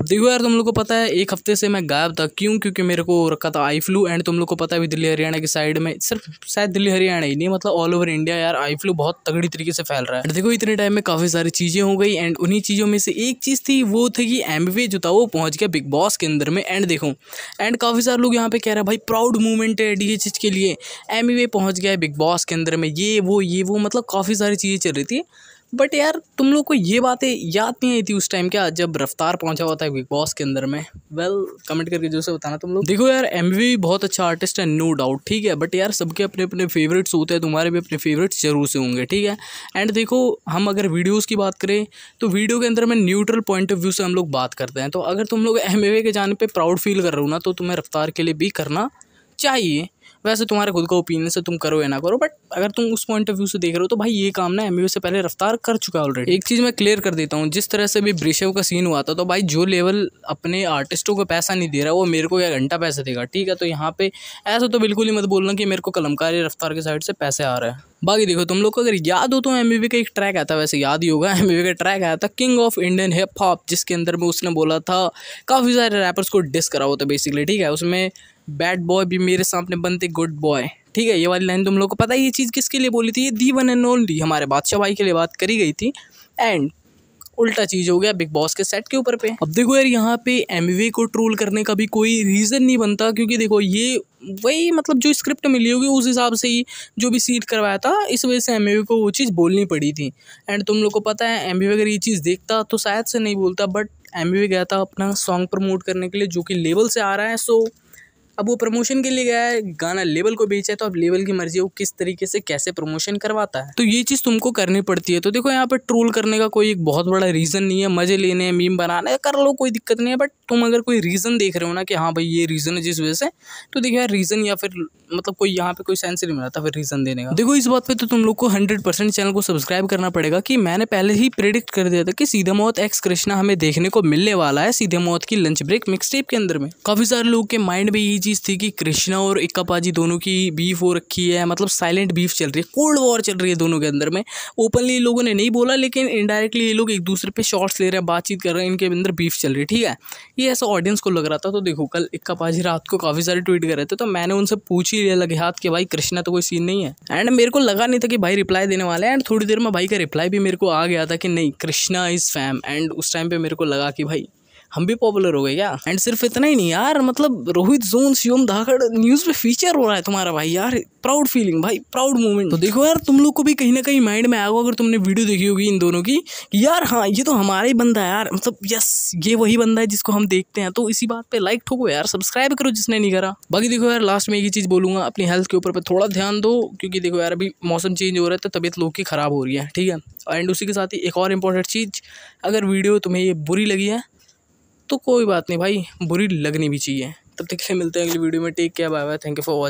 अब देखो यार तुम लोग को पता है एक हफ्ते से मैं गायब था क्यों क्योंकि मेरे को रखा था आई फ्लू एंड तुम लोग को पता है दिल्ली हरियाणा की साइड में सिर्फ शायद दिल्ली हरियाणा ही नहीं मतलब ऑल ओवर इंडिया यार आई फ्लू बहुत तगड़ी तरीके से फैल रहा है देखो इतने टाइम में काफ़ी सारी चीज़ें हो गई एंड उन्हीं चीज़ों में से एक चीज़ थी वो थी कि वे जो था वो पहुँच गया बिग बॉस के अंदर में एंड देखो एंड काफ़ी सारे लोग यहाँ पे कह रहे हैं भाई प्राउड मूवमेंट है डी के लिए एम पहुँच गया है बिग बॉस के अंदर में ये वो ये वो मतलब काफ़ी सारी चीज़ें चल रही थी बट यार तुम लोग को ये बातें याद नहीं आई थी उस टाइम क्या जब रफ्तार पहुंचा हुआ था बिग बॉस के अंदर में वेल well, कमेंट करके जो से बताना तुम लोग देखो यार एम बहुत अच्छा आर्टिस्ट है नो डाउट ठीक है बट यार सबके अपने अपने फेवरेट्स होते हैं तुम्हारे भी अपने फेवरेट्स जरूर से होंगे ठीक है एंड देखो हम अगर वीडियोज़ की बात करें तो वीडियो के अंदर में न्यूट्रल पॉइंट ऑफ व्यू से हम लोग बात करते हैं तो अगर तुम लोग एम के जाने पर प्राउड फील कर रहे हो ना तो तुम्हें रफ्तार के लिए भी करना चाहिए वैसे तुम्हारे खुद का ओपिनियन से तुम करो या ना करो बट अगर तुम उस पॉइंट ऑफ व्यू से देख रहे हो तो भाई ये काम ना एम से पहले रफ्तार कर चुका है ऑलरेडी एक चीज़ मैं क्लियर कर देता हूँ जिस तरह से भी ब्रिशव का सीन हुआ था तो भाई जो लेवल अपने आर्टिस्टों को पैसा नहीं दे रहा वो मेरे को या घंटा पैसा देगा ठीक है तो यहाँ पे ऐसा तो बिल्कुल ही मत बोलना कि मेरे को कलमकारी रफ्तार के साइड से पैसे आ रहे हैं बाकी देखो तुम लोग को अगर याद हो तो एम का एक ट्रैक आया था वैसे याद ही होगा एम का ट्रैक आया था king of Indian hip hop जिसके अंदर में उसने बोला था काफ़ी सारे रैपर्स को डिस करा हुआ था बेसिकली ठीक है उसमें बैड बॉय भी मेरे सामने बनते गुड बॉय ठीक है ये वाली लाइन तुम लोग को पता है ये चीज़ किसके लिए बोली थी ये दी वन एंड ओनली हमारे बादशाह भाई के लिए बात करी गई थी एंड उल्टा चीज़ हो गया बिग बॉस के सेट के ऊपर पे अब देखो यार यहाँ पे एम को ट्रोल करने का भी कोई रीज़न नहीं बनता क्योंकि देखो ये वही मतलब जो स्क्रिप्ट मिली होगी उस हिसाब से ही जो भी सीट करवाया था इस वजह से एम को वो चीज़ बोलनी पड़ी थी एंड तुम लोग को पता है एम अगर ये चीज़ देखता तो शायद से नहीं बोलता बट एम गया था अपना सॉन्ग प्रमोट करने के लिए जो कि लेवल से आ रहा है सो अब वो प्रमोशन के लिए गया है गाना लेबल को बेचा है तो अब लेबल की मर्जी है वो किस तरीके से कैसे प्रमोशन करवाता है तो ये चीज़ तुमको करनी पड़ती है तो देखो यहाँ पर ट्रोल करने का कोई एक बहुत बड़ा रीज़न नहीं है मज़े लेने मीम बनाने कर लो कोई दिक्कत नहीं है बट तुम अगर कोई रीज़न देख रहे हो ना कि हाँ भाई ये रीज़न है जिस वजह से तो देखो यार रीज़न या फिर मतलब कोई यहाँ पे कोई सेंस नहीं मिला था फिर रीज़न देने का देखो इस बात पे तो तुम लोग को हंड्रेड परसेंट चैनल को सब्सक्राइब करना पड़ेगा कि मैंने पहले ही प्रिडिक्ट कर दिया था कि सीधा मौत एक्स कृष्णा हमें देखने को मिलने वाला है सीधे मौत की लंच ब्रेक मिक्स टेप के अंदर में काफ़ी सारे लोग के माइंड में यही चीज़ थी कि कृष्णा और इक्का पाजी दोनों की बीफ हो रखी है मतलब साइलेंट बीफ चल रही है कोल्ड वॉर चल रही है दोनों के अंदर में ओपनली लोगों ने नहीं बोला लेकिन इनडायरेक्टली ये लोग एक दूसरे पर शॉर्ट्स ले रहे हैं बातचीत कर रहे हैं इनके अंदर बीफ चल रही है ठीक है ये ऐसा ऑडियंस को लग रहा था तो देखो कल इक्का पाजी रात को काफ़ी सारे ट्वीट कर रहे थे तो मैंने उनसे पूछ ही लिया लगे हाथ कि भाई कृष्णा तो कोई सीन नहीं है एंड मेरे को लगा नहीं था कि भाई रिप्लाई देने वाले हैं एंड थोड़ी देर में भाई का रिप्लाई भी मेरे को आ गया था कि नहीं कृष्णा इज़ फैम एंड उस टाइम पर मेरे को लगा कि भाई हम भी पॉपुलर हो गए क्या एंड सिर्फ इतना ही नहीं यार मतलब रोहित जोन सियोम धाकड़ न्यूज पे फीचर हो रहा है तुम्हारा भाई यार प्राउड फीलिंग भाई प्राउड मूवमेंट तो देखो यार तुम लोग को भी कहीं ना कहीं माइंड में आएगा अगर तुमने वीडियो देखी होगी इन दोनों की यार हाँ ये तो हमारा ही बंदा है यार मतलब यस ये वही बंदा है जिसको हम देखते हैं तो इसी बात पे लाइक ठोको यार सब्सक्राइब करो जिसने नहीं करा बाकी देखो यार लास्ट में एक ही चीज़ बोलूँगा अपनी हेल्थ के ऊपर पर थोड़ा ध्यान दो क्योंकि देखो यार अभी मौसम चेंज हो रहा है तो तबीयत लोग की ख़राब हो रही है ठीक है एंड उसी के साथ ही एक और इंपॉर्टेंट चीज़ अगर वीडियो तुम्हें ये बुरी लगी है तो कोई बात नहीं भाई बुरी लगनी भी चाहिए तब तक से मिलते हैं अगली वीडियो में take care bye bye thank you for watching